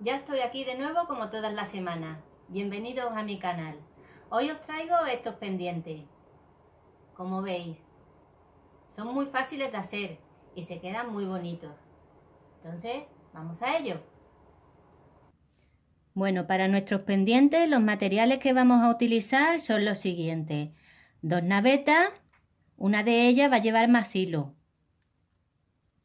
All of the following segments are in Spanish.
ya estoy aquí de nuevo como todas las semanas. Bienvenidos a mi canal. Hoy os traigo estos pendientes. Como veis, son muy fáciles de hacer y se quedan muy bonitos. Entonces, vamos a ello. Bueno, para nuestros pendientes los materiales que vamos a utilizar son los siguientes. Dos navetas, una de ellas va a llevar más hilo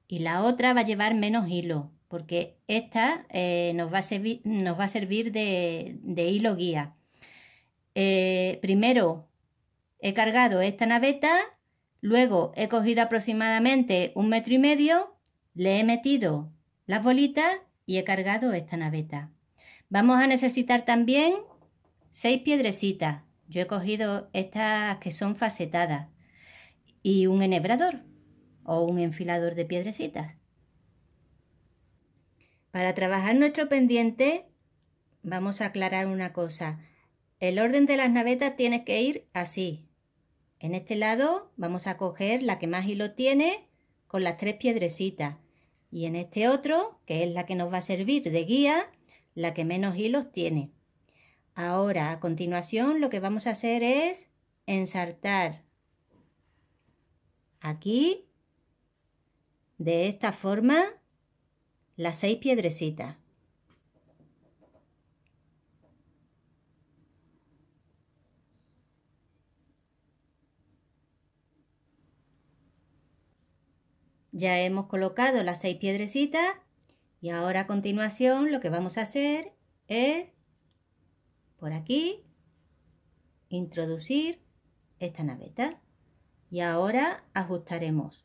y la otra va a llevar menos hilo porque esta eh, nos, va a servir, nos, va a servir de, hilo guía. Eh, primero he cargado esta naveta, luego he cogido aproximadamente un metro y medio, le he metido las bolitas y he cargado esta naveta. Vamos a necesitar también seis piedrecitas. Yo he cogido estas que son facetadas y un enhebrador o un enfilador de piedrecitas. Para trabajar nuestro pendiente, vamos a aclarar una cosa. El orden de las navetas tiene que ir así. En este lado vamos a coger la que más hilo tiene con las tres piedrecitas. Y en este otro, que es la que nos va a servir de guía, la que menos hilos tiene. Ahora, a continuación, lo que vamos a hacer es ensartar aquí, de esta forma, las seis piedrecitas. Ya hemos colocado las seis piedrecitas y ahora a continuación lo que vamos a hacer es, por aquí, introducir esta naveta. Y ahora ajustaremos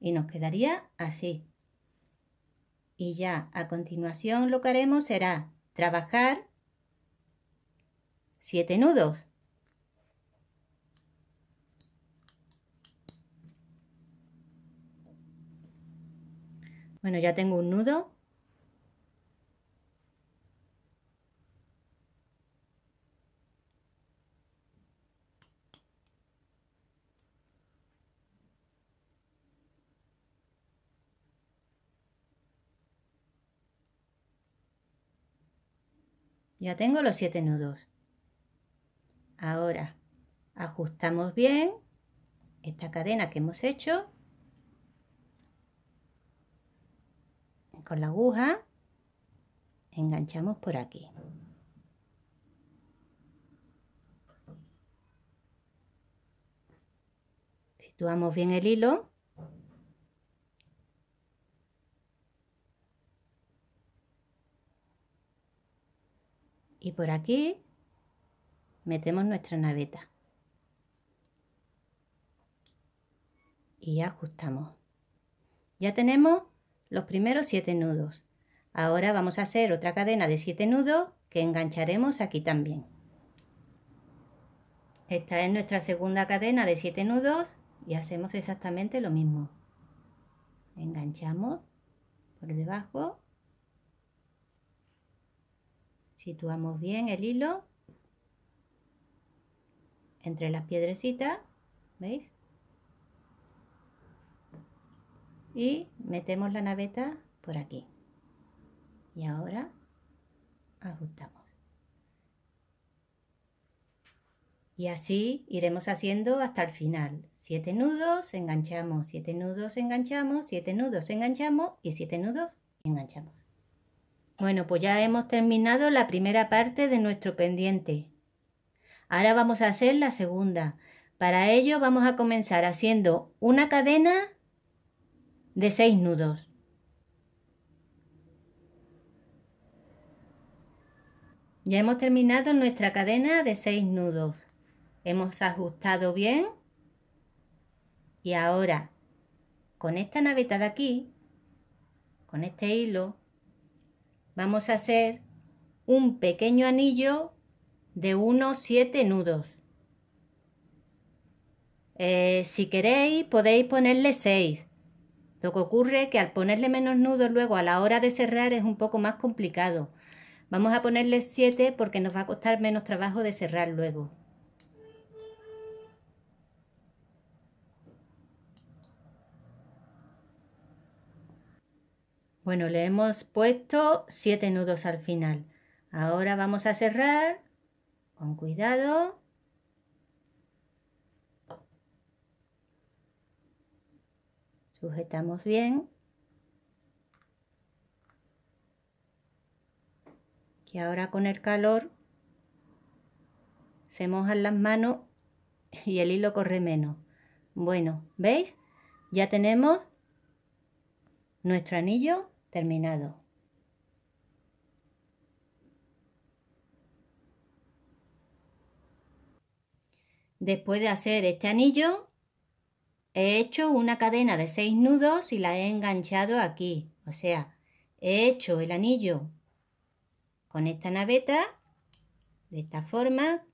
Y nos quedaría así. Y ya a continuación lo que haremos será trabajar siete nudos. Bueno, ya tengo un nudo Ya tengo los siete nudos. Ahora ajustamos bien esta cadena que hemos hecho con la aguja enganchamos por aquí situamos bien el hilo Y por aquí metemos nuestra naveta. Y ajustamos. Ya tenemos los primeros 7 nudos. Ahora vamos a hacer otra cadena de 7 nudos que engancharemos aquí también. Esta es nuestra segunda cadena de 7 nudos y hacemos exactamente lo mismo. Enganchamos por debajo Situamos bien el hilo entre las piedrecitas, ¿veis? Y metemos la naveta por aquí. Y ahora ajustamos. Y así iremos haciendo hasta el final. Siete nudos, enganchamos, siete nudos, enganchamos, siete nudos, enganchamos y siete nudos, enganchamos. Bueno, pues ya hemos terminado la primera parte de nuestro pendiente. Ahora vamos a hacer la segunda. Para ello vamos a comenzar haciendo una cadena de 6 nudos. Ya hemos terminado nuestra cadena de 6 nudos. Hemos ajustado bien. Y ahora, con esta naveta de aquí, con este hilo, vamos a hacer un pequeño anillo de unos 7 nudos. Eh, si queréis podéis ponerle 6. Lo que ocurre es que al ponerle menos nudos luego a la hora de cerrar es un poco más complicado. Vamos a ponerle 7 porque nos va a costar menos trabajo de cerrar luego. Bueno, le hemos puesto siete nudos al final. Ahora vamos a cerrar con cuidado. Sujetamos bien. Que ahora con el calor se mojan las manos y el hilo corre menos. Bueno, ¿veis? Ya tenemos nuestro anillo terminado. Después de hacer este anillo, he hecho una cadena de 6 nudos y la he enganchado aquí. O sea, he hecho el anillo con esta naveta, de esta forma.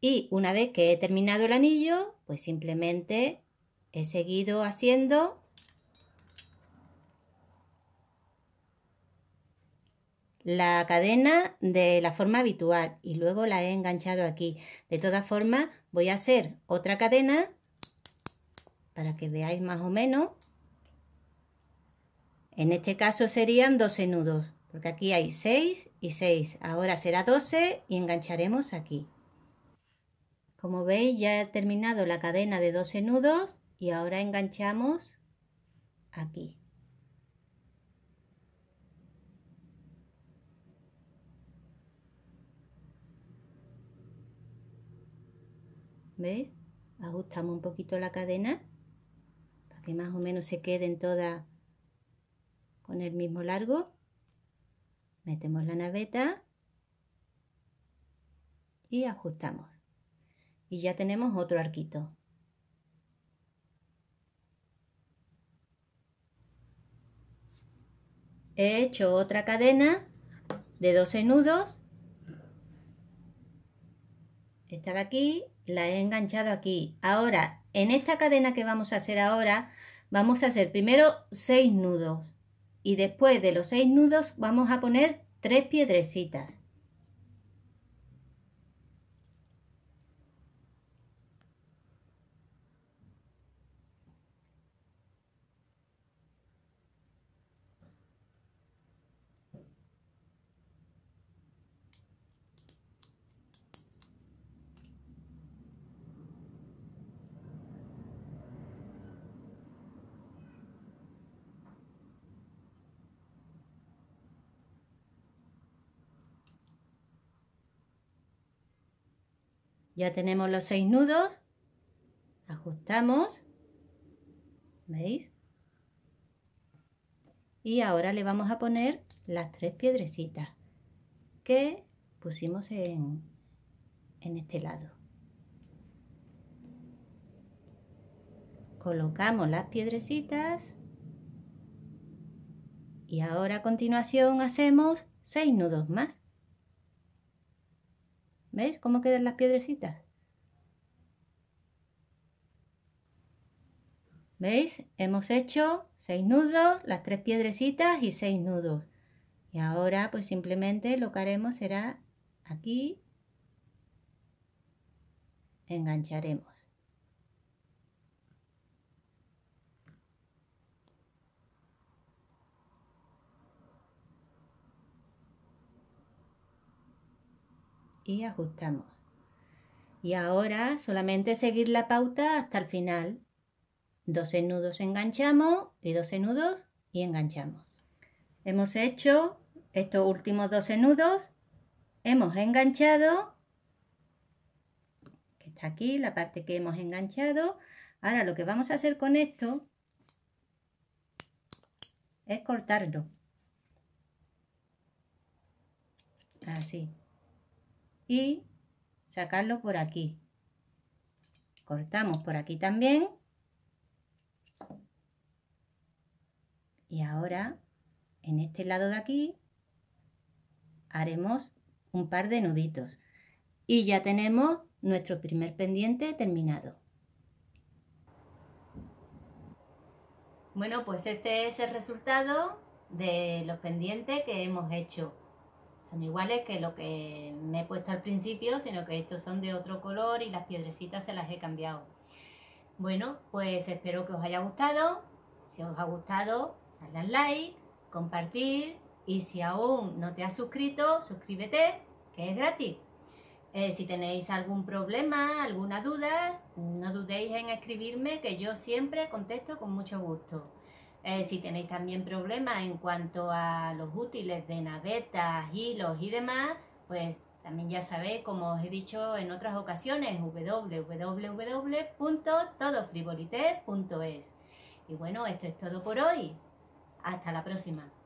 Y una vez que he terminado el anillo, pues simplemente he seguido haciendo la cadena de la forma habitual y luego la he enganchado aquí. De todas formas voy a hacer otra cadena para que veáis más o menos. En este caso serían 12 nudos, porque aquí hay 6 y 6. Ahora será 12 y engancharemos aquí. Como veis ya he terminado la cadena de 12 nudos y ahora enganchamos aquí. ¿Veis? Ajustamos un poquito la cadena para que más o menos se queden todas con el mismo largo. Metemos la naveta y ajustamos. Y ya tenemos otro arquito. He hecho otra cadena de 12 nudos. Esta de aquí la he enganchado aquí. Ahora, en esta cadena que vamos a hacer ahora, vamos a hacer primero 6 nudos y después de los 6 nudos vamos a poner tres piedrecitas. Ya tenemos los seis nudos, ajustamos, ¿veis? Y ahora le vamos a poner las tres piedrecitas que pusimos en, en este lado. Colocamos las piedrecitas y ahora a continuación hacemos seis nudos más. ¿Veis cómo quedan las piedrecitas? ¿Veis? Hemos hecho seis nudos, las tres piedrecitas y seis nudos. Y ahora pues simplemente lo que haremos será aquí engancharemos. y ajustamos. Y ahora solamente seguir la pauta hasta el final. 12 nudos enganchamos y 12 nudos y enganchamos. Hemos hecho estos últimos 12 nudos, hemos enganchado, que está aquí la parte que hemos enganchado. Ahora lo que vamos a hacer con esto es cortarlo. Así y sacarlo por aquí. Cortamos por aquí también. Y ahora, en este lado de aquí, haremos un par de nuditos. Y ya tenemos nuestro primer pendiente terminado. Bueno, pues este es el resultado de los pendientes que hemos hecho son iguales que lo que me he puesto al principio, sino que estos son de otro color y las piedrecitas se las he cambiado. Bueno, pues espero que os haya gustado. Si os ha gustado, darle like, compartir y si aún no te has suscrito, suscríbete, que es gratis. Eh, si tenéis algún problema, alguna duda, no dudéis en escribirme, que yo siempre contesto con mucho gusto. Eh, si tenéis también problemas en cuanto a los útiles de navetas, hilos y demás, pues también ya sabéis, como os he dicho en otras ocasiones, www.todofrivolite.es. Y bueno, esto es todo por hoy. Hasta la próxima.